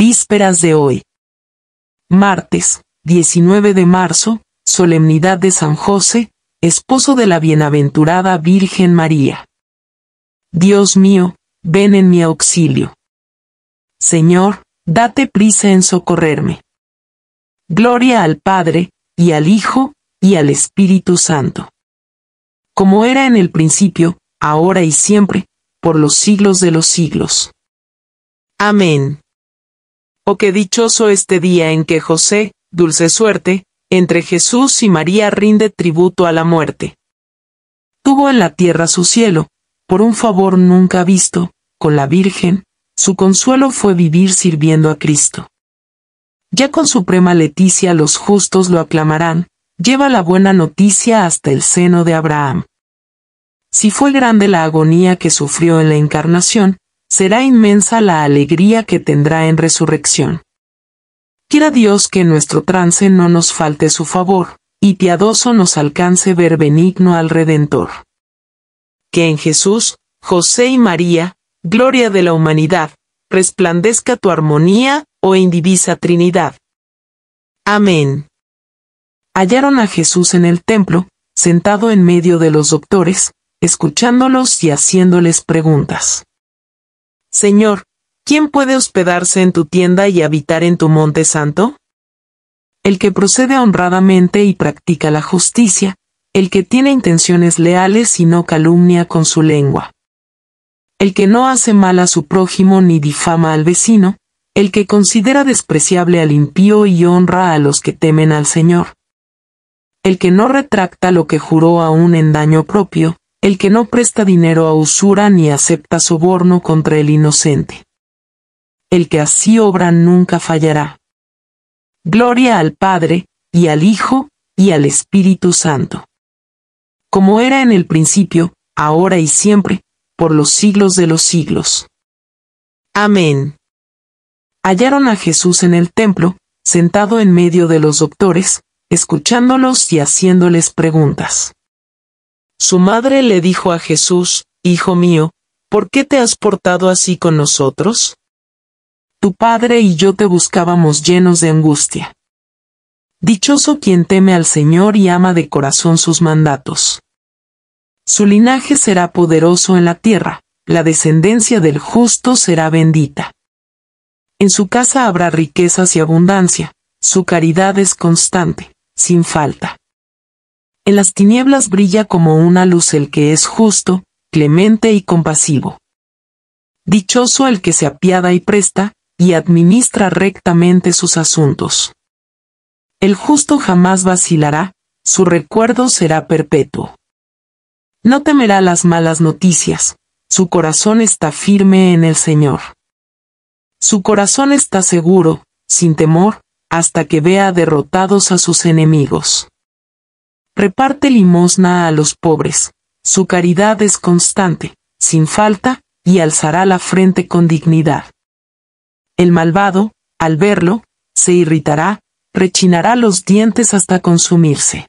Vísperas de hoy. Martes, 19 de marzo, Solemnidad de San José, esposo de la bienaventurada Virgen María. Dios mío, ven en mi auxilio. Señor, date prisa en socorrerme. Gloria al Padre, y al Hijo, y al Espíritu Santo. Como era en el principio, ahora y siempre, por los siglos de los siglos. Amén qué dichoso este día en que José, dulce suerte, entre Jesús y María rinde tributo a la muerte. Tuvo en la tierra su cielo, por un favor nunca visto, con la Virgen, su consuelo fue vivir sirviendo a Cristo. Ya con suprema leticia los justos lo aclamarán, lleva la buena noticia hasta el seno de Abraham. Si fue grande la agonía que sufrió en la encarnación, será inmensa la alegría que tendrá en resurrección. Quiera Dios que en nuestro trance no nos falte su favor, y piadoso nos alcance ver benigno al Redentor. Que en Jesús, José y María, gloria de la humanidad, resplandezca tu armonía, oh indivisa Trinidad. Amén. Hallaron a Jesús en el templo, sentado en medio de los doctores, escuchándolos y haciéndoles preguntas. Señor, ¿quién puede hospedarse en tu tienda y habitar en tu monte santo? El que procede honradamente y practica la justicia, el que tiene intenciones leales y no calumnia con su lengua. El que no hace mal a su prójimo ni difama al vecino, el que considera despreciable al impío y honra a los que temen al Señor. El que no retracta lo que juró aún en daño propio, el que no presta dinero a usura ni acepta soborno contra el inocente. El que así obra nunca fallará. Gloria al Padre, y al Hijo, y al Espíritu Santo. Como era en el principio, ahora y siempre, por los siglos de los siglos. Amén. Hallaron a Jesús en el templo, sentado en medio de los doctores, escuchándolos y haciéndoles preguntas. Su madre le dijo a Jesús, Hijo mío, ¿por qué te has portado así con nosotros? Tu padre y yo te buscábamos llenos de angustia. Dichoso quien teme al Señor y ama de corazón sus mandatos. Su linaje será poderoso en la tierra, la descendencia del justo será bendita. En su casa habrá riquezas y abundancia, su caridad es constante, sin falta. En las tinieblas brilla como una luz el que es justo, clemente y compasivo. Dichoso el que se apiada y presta, y administra rectamente sus asuntos. El justo jamás vacilará, su recuerdo será perpetuo. No temerá las malas noticias, su corazón está firme en el Señor. Su corazón está seguro, sin temor, hasta que vea derrotados a sus enemigos reparte limosna a los pobres, su caridad es constante, sin falta, y alzará la frente con dignidad. El malvado, al verlo, se irritará, rechinará los dientes hasta consumirse.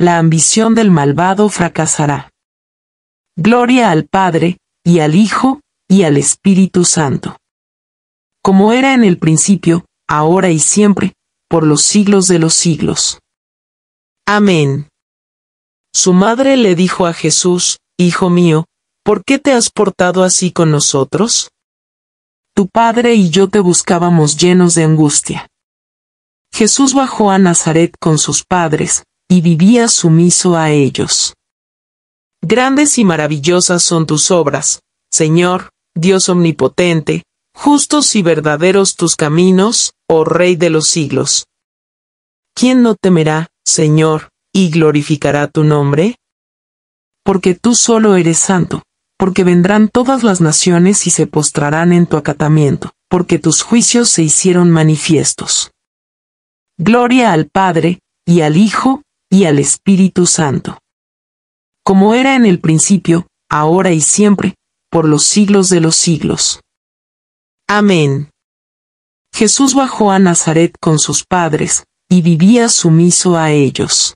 La ambición del malvado fracasará. Gloria al Padre, y al Hijo, y al Espíritu Santo. Como era en el principio, ahora y siempre, por los siglos de los siglos. Amén. Su madre le dijo a Jesús, Hijo mío, ¿por qué te has portado así con nosotros? Tu padre y yo te buscábamos llenos de angustia. Jesús bajó a Nazaret con sus padres, y vivía sumiso a ellos. Grandes y maravillosas son tus obras, Señor, Dios omnipotente, justos y verdaderos tus caminos, oh Rey de los siglos. ¿Quién no temerá, Señor, y glorificará tu nombre? Porque tú solo eres santo, porque vendrán todas las naciones y se postrarán en tu acatamiento, porque tus juicios se hicieron manifiestos. Gloria al Padre, y al Hijo, y al Espíritu Santo. Como era en el principio, ahora y siempre, por los siglos de los siglos. Amén. Jesús bajó a Nazaret con sus padres, y vivía sumiso a ellos.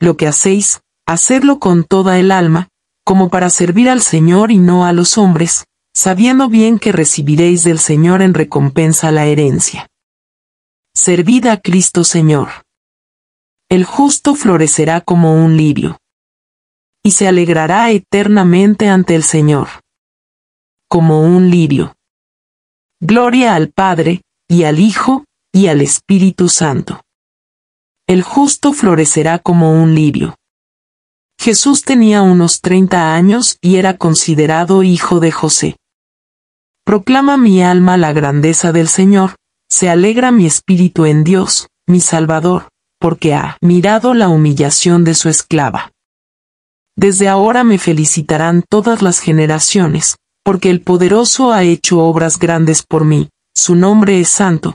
Lo que hacéis, hacedlo con toda el alma, como para servir al Señor y no a los hombres, sabiendo bien que recibiréis del Señor en recompensa la herencia. Servid a Cristo Señor. El justo florecerá como un lirio. Y se alegrará eternamente ante el Señor. Como un lirio. Gloria al Padre, y al Hijo, y al Espíritu Santo. El justo florecerá como un lirio. Jesús tenía unos 30 años y era considerado hijo de José. Proclama mi alma la grandeza del Señor, se alegra mi espíritu en Dios, mi Salvador, porque ha mirado la humillación de su esclava. Desde ahora me felicitarán todas las generaciones, porque el poderoso ha hecho obras grandes por mí, su nombre es santo,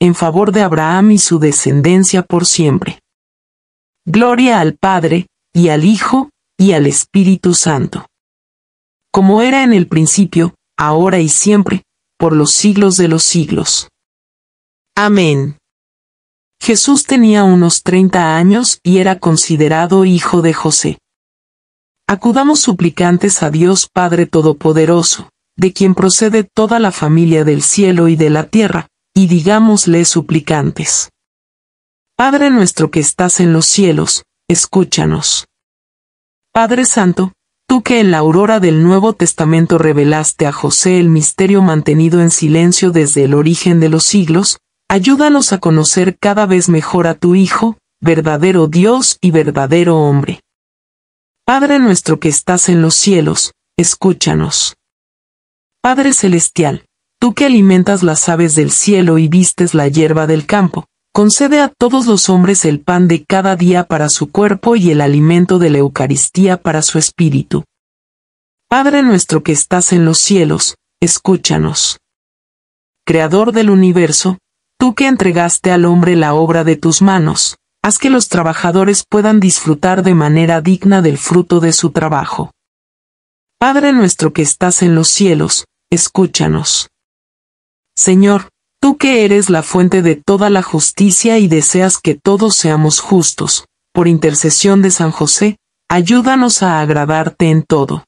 en favor de Abraham y su descendencia por siempre. Gloria al Padre, y al Hijo, y al Espíritu Santo. Como era en el principio, ahora y siempre, por los siglos de los siglos. Amén. Jesús tenía unos 30 años y era considerado hijo de José. Acudamos suplicantes a Dios Padre Todopoderoso, de quien procede toda la familia del cielo y de la tierra, y digámosle suplicantes. Padre nuestro que estás en los cielos, escúchanos. Padre Santo, tú que en la aurora del Nuevo Testamento revelaste a José el misterio mantenido en silencio desde el origen de los siglos, ayúdanos a conocer cada vez mejor a tu Hijo, verdadero Dios y verdadero hombre. Padre nuestro que estás en los cielos, escúchanos. Padre Celestial, tú que alimentas las aves del cielo y vistes la hierba del campo, concede a todos los hombres el pan de cada día para su cuerpo y el alimento de la Eucaristía para su espíritu. Padre nuestro que estás en los cielos, escúchanos. Creador del universo, tú que entregaste al hombre la obra de tus manos, haz que los trabajadores puedan disfrutar de manera digna del fruto de su trabajo. Padre nuestro que estás en los cielos, escúchanos. Señor, tú que eres la fuente de toda la justicia y deseas que todos seamos justos, por intercesión de San José, ayúdanos a agradarte en todo.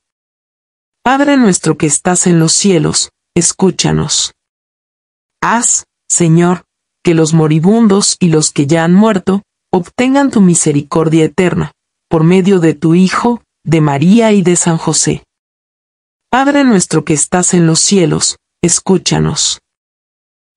Padre nuestro que estás en los cielos, escúchanos. Haz, Señor, que los moribundos y los que ya han muerto, obtengan tu misericordia eterna, por medio de tu Hijo, de María y de San José. Padre nuestro que estás en los cielos, escúchanos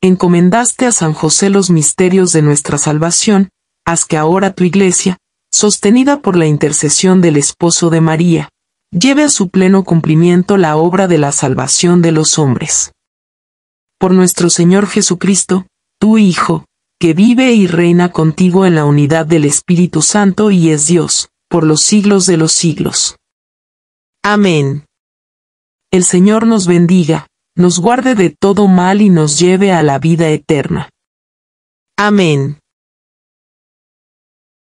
encomendaste a San José los misterios de nuestra salvación, haz que ahora tu iglesia, sostenida por la intercesión del esposo de María, lleve a su pleno cumplimiento la obra de la salvación de los hombres. Por nuestro Señor Jesucristo, tu Hijo, que vive y reina contigo en la unidad del Espíritu Santo y es Dios, por los siglos de los siglos. Amén. El Señor nos bendiga, nos guarde de todo mal y nos lleve a la vida eterna. Amén.